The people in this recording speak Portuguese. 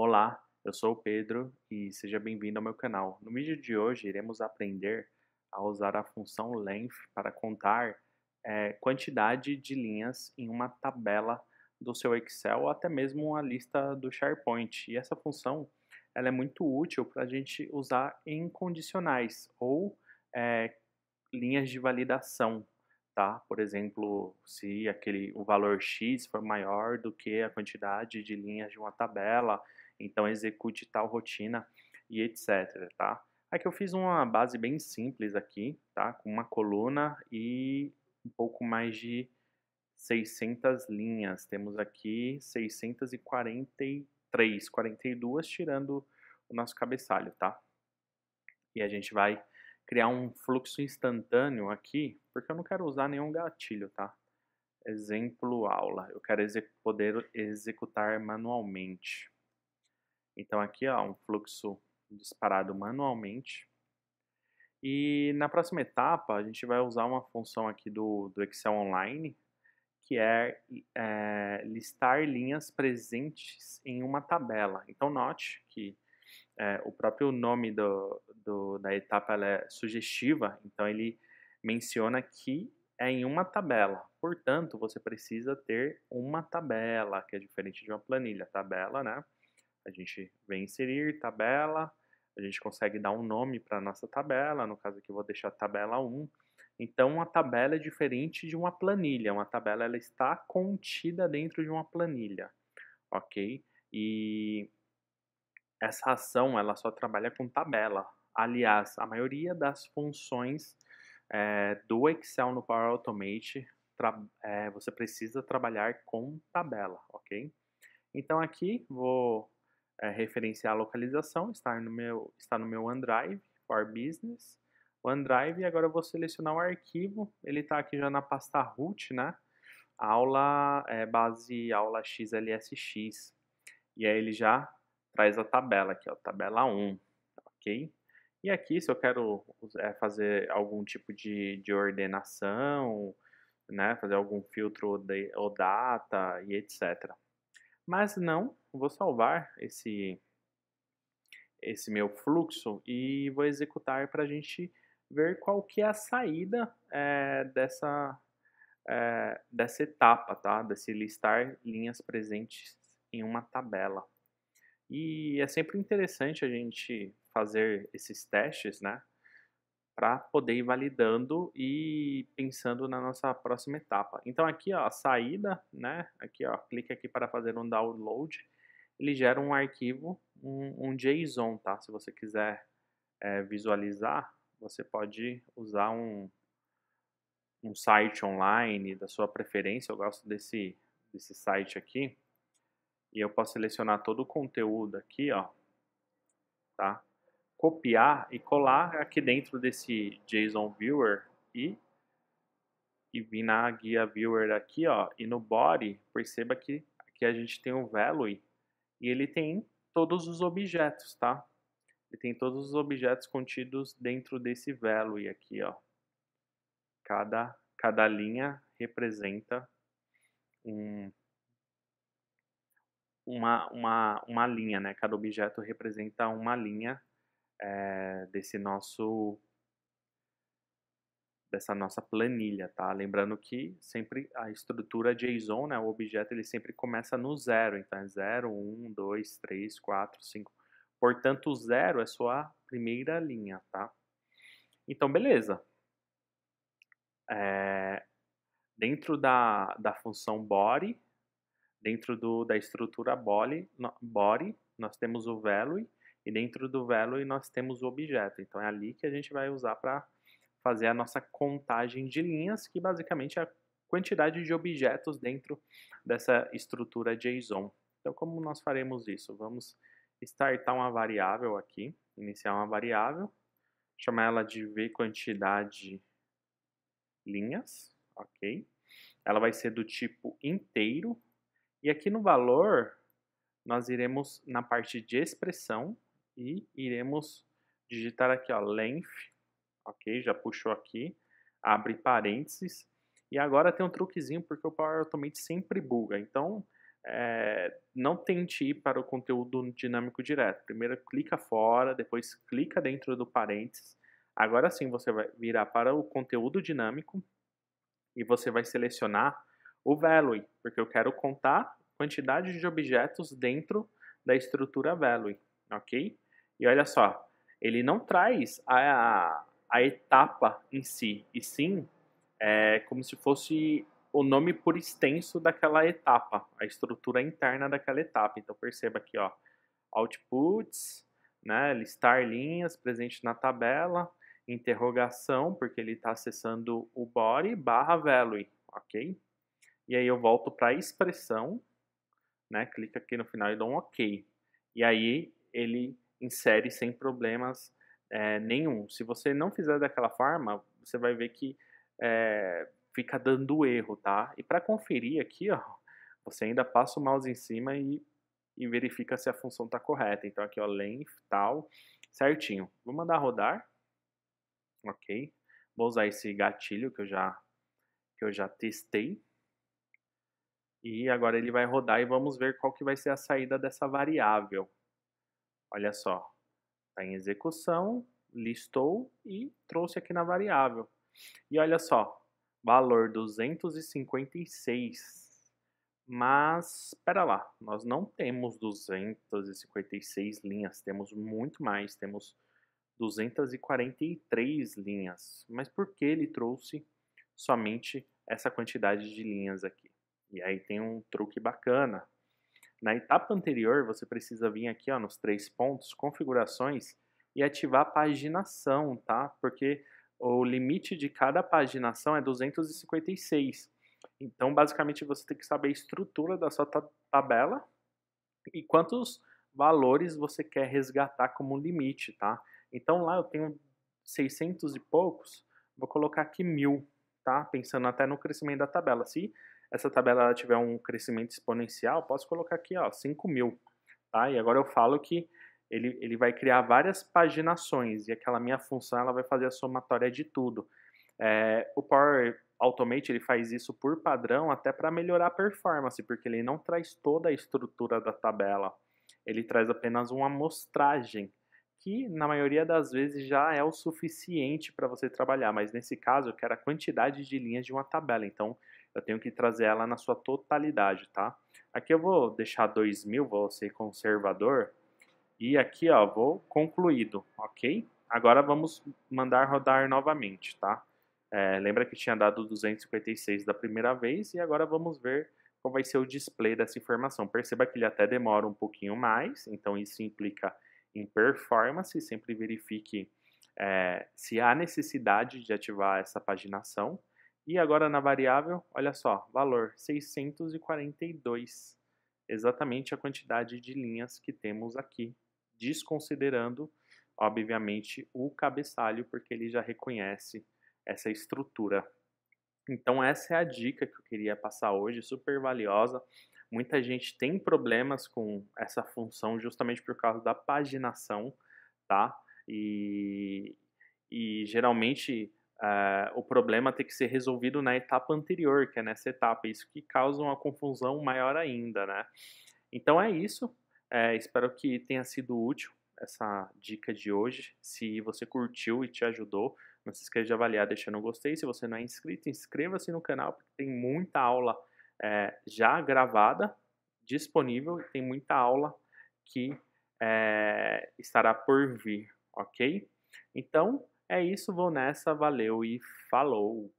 Olá, eu sou o Pedro e seja bem-vindo ao meu canal. No vídeo de hoje iremos aprender a usar a função length para contar é, quantidade de linhas em uma tabela do seu Excel ou até mesmo uma lista do SharePoint. E essa função ela é muito útil para a gente usar em condicionais ou é, linhas de validação. Tá? Por exemplo, se aquele, o valor X for maior do que a quantidade de linhas de uma tabela, então execute tal rotina e etc, tá? Aqui eu fiz uma base bem simples aqui, tá? Com uma coluna e um pouco mais de 600 linhas. Temos aqui 643, 42 tirando o nosso cabeçalho, tá? E a gente vai criar um fluxo instantâneo aqui, porque eu não quero usar nenhum gatilho, tá? Exemplo aula. Eu quero exec poder executar manualmente. Então aqui ó, um fluxo disparado manualmente. E na próxima etapa a gente vai usar uma função aqui do, do Excel Online, que é, é, listar linhas presentes em uma tabela. Então note que é, o próprio nome do, do, da etapa é sugestiva, então ele menciona que é em uma tabela. Portanto, você precisa ter uma tabela, que é diferente de uma planilha. Tabela, né? A gente vem inserir tabela, a gente consegue dar um nome para a nossa tabela, no caso aqui eu vou deixar tabela 1. Então, uma tabela é diferente de uma planilha, uma tabela ela está contida dentro de uma planilha, ok? E essa ação ela só trabalha com tabela. Aliás, a maioria das funções é, do Excel no Power Automate, é, você precisa trabalhar com tabela, ok? Então aqui vou é, referenciar a localização, está no meu, está no meu OneDrive, for Business, OneDrive, e agora eu vou selecionar o arquivo, ele está aqui já na pasta root, né? Aula, é, base aula XLSX, e aí ele já traz a tabela aqui, ó, tabela 1, ok? E aqui, se eu quero é, fazer algum tipo de, de ordenação, né, fazer algum filtro de, ou data e etc. Mas não, vou salvar esse, esse meu fluxo e vou executar para a gente ver qual que é a saída é, dessa, é, dessa etapa, tá? Desse listar linhas presentes em uma tabela. E é sempre interessante a gente fazer esses testes, né? para poder ir validando e pensando na nossa próxima etapa. Então aqui ó, a saída, né? Aqui ó, clique aqui para fazer um download. Ele gera um arquivo, um, um JSON, tá? Se você quiser é, visualizar, você pode usar um, um site online da sua preferência. Eu gosto desse desse site aqui e eu posso selecionar todo o conteúdo aqui, ó, tá? copiar e colar aqui dentro desse JSON Viewer e, e vir na guia Viewer aqui, ó, e no body, perceba que aqui a gente tem um value e ele tem todos os objetos, tá? Ele tem todos os objetos contidos dentro desse value aqui, ó. Cada, cada linha representa um, uma, uma, uma linha, né? Cada objeto representa uma linha é, desse nosso dessa nossa planilha, tá? Lembrando que sempre a estrutura JSON, né, o objeto, ele sempre começa no zero, então é 0, 1, 2, 3, 4, 5. Portanto, o zero é sua primeira linha, tá? Então, beleza. É, dentro da, da função body, dentro do, da estrutura body, body, nós temos o value e dentro do value nós temos o objeto. Então é ali que a gente vai usar para fazer a nossa contagem de linhas, que basicamente é a quantidade de objetos dentro dessa estrutura JSON. Então como nós faremos isso? Vamos startar uma variável aqui, iniciar uma variável, chamar ela de v quantidade linhas, ok? Ela vai ser do tipo inteiro, e aqui no valor, nós iremos na parte de expressão e iremos digitar aqui, ó, length, ok? Já puxou aqui, abre parênteses. E agora tem um truquezinho, porque o Power Automate sempre buga. Então, é, não tente ir para o conteúdo dinâmico direto. Primeiro clica fora, depois clica dentro do parênteses. Agora sim você vai virar para o conteúdo dinâmico e você vai selecionar o value, porque eu quero contar quantidade de objetos dentro da estrutura value, ok? E olha só, ele não traz a, a etapa em si, e sim é como se fosse o nome por extenso daquela etapa, a estrutura interna daquela etapa. Então perceba aqui, ó, outputs, né, listar linhas presente na tabela, interrogação, porque ele está acessando o body barra value, ok? E aí eu volto para a expressão, né, clica aqui no final e dou um ok. E aí ele insere sem problemas é, nenhum. Se você não fizer daquela forma, você vai ver que é, fica dando erro, tá? E para conferir aqui, ó, você ainda passa o mouse em cima e, e verifica se a função está correta. Então aqui, ó, length, tal, certinho. Vou mandar rodar, ok? Vou usar esse gatilho que eu já, que eu já testei. E agora ele vai rodar e vamos ver qual que vai ser a saída dessa variável. Olha só, está em execução, listou e trouxe aqui na variável. E olha só, valor 256. Mas, espera lá, nós não temos 256 linhas, temos muito mais, temos 243 linhas. Mas por que ele trouxe somente essa quantidade de linhas aqui? E aí tem um truque bacana, na etapa anterior, você precisa vir aqui ó, nos três pontos, configurações, e ativar a paginação, tá? Porque o limite de cada paginação é 256. Então, basicamente, você tem que saber a estrutura da sua tabela e quantos valores você quer resgatar como limite, tá? Então, lá eu tenho 600 e poucos, vou colocar aqui mil tá? Pensando até no crescimento da tabela. Se essa tabela tiver um crescimento exponencial, posso colocar aqui, ó, 5 mil, tá? E agora eu falo que ele, ele vai criar várias paginações e aquela minha função, ela vai fazer a somatória de tudo. É, o Power Automate, ele faz isso por padrão até para melhorar a performance, porque ele não traz toda a estrutura da tabela. Ele traz apenas uma amostragem que na maioria das vezes já é o suficiente para você trabalhar, mas nesse caso eu quero a quantidade de linhas de uma tabela, então eu tenho que trazer ela na sua totalidade, tá? Aqui eu vou deixar 2000, vou ser conservador, e aqui ó, vou concluído, ok? Agora vamos mandar rodar novamente, tá? É, lembra que tinha dado 256 da primeira vez e agora vamos ver qual vai ser o display dessa informação. Perceba que ele até demora um pouquinho mais, então isso implica em performance, sempre verifique é, se há necessidade de ativar essa paginação. E agora na variável, olha só, valor 642, exatamente a quantidade de linhas que temos aqui, desconsiderando, obviamente, o cabeçalho, porque ele já reconhece essa estrutura. Então essa é a dica que eu queria passar hoje, super valiosa. Muita gente tem problemas com essa função justamente por causa da paginação, tá? E, e geralmente uh, o problema tem que ser resolvido na etapa anterior, que é nessa etapa, isso que causa uma confusão maior ainda, né? Então é isso. É, espero que tenha sido útil essa dica de hoje. Se você curtiu e te ajudou, não se esqueça de avaliar deixando um gostei. Se você não é inscrito, inscreva-se no canal, porque tem muita aula é, já gravada, disponível, tem muita aula que é, estará por vir, ok? Então é isso, vou nessa, valeu e falou!